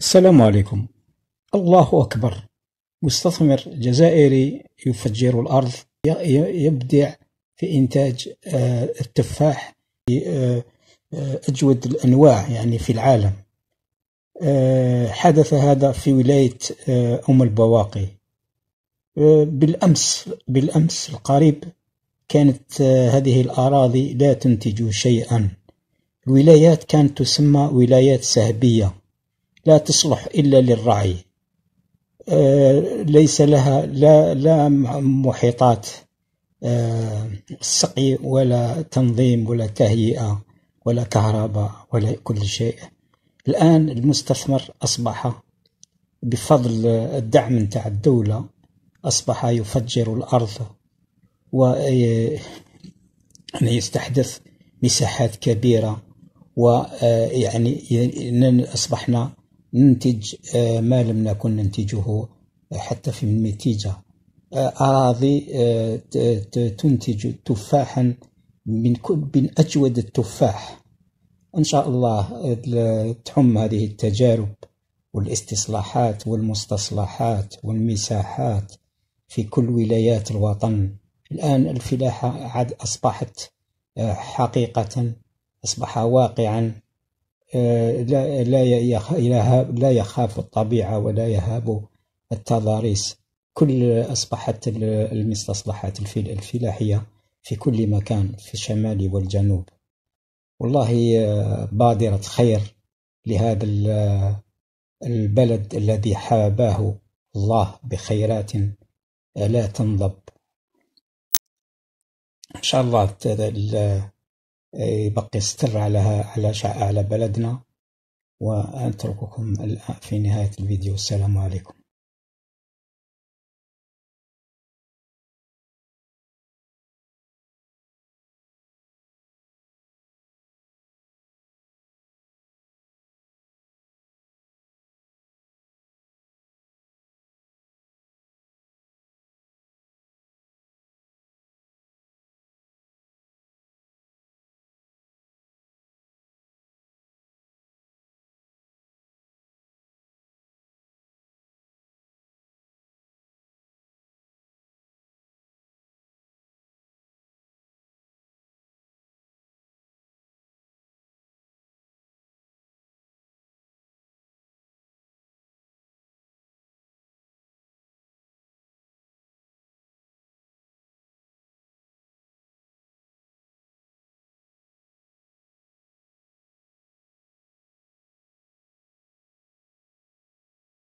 السلام عليكم الله أكبر مستثمر جزائري يفجر الأرض يبدع في إنتاج آه، التفاح آه، آه، أجود الأنواع يعني في العالم حدث هذا في ولاية أم البواقي بالأمس بالأمس القريب كانت هذه الأراضي لا تنتج شيئا الولايات كانت تسمى ولايات سهبية لا تصلح إلا للرعي آه، ليس لها لا, لا محيطات آه، سقي ولا تنظيم ولا تهيئة ولا كهرباء ولا كل شيء الآن المستثمر أصبح بفضل الدعم نتاع الدولة أصبح يفجر الأرض ويستحدث آه، يعني مساحات كبيرة ويعني أصبحنا ننتج آه، ما لم نكن ننتجه آه، حتى في النتيجة آه، أراضي تنتج تفاحا من كل من أجود التفاح إن شاء الله تحم هذه التجارب والاستصلاحات والمستصلحات والمساحات في كل ولايات الوطن الآن الفلاحة عاد أصبحت حقيقة أصبح واقعا آه، لا لا لا يخاف الطبيعة ولا يهاب التضاريس كل أصبحت المستصلحات الفلاحية في كل مكان في الشمال والجنوب والله آه، بادرة خير لهذا البلد الذي حاباه الله بخيرات لا تنضب إن شاء الله يبقي ستر على على على بلدنا واترككم في نهايه الفيديو السلام عليكم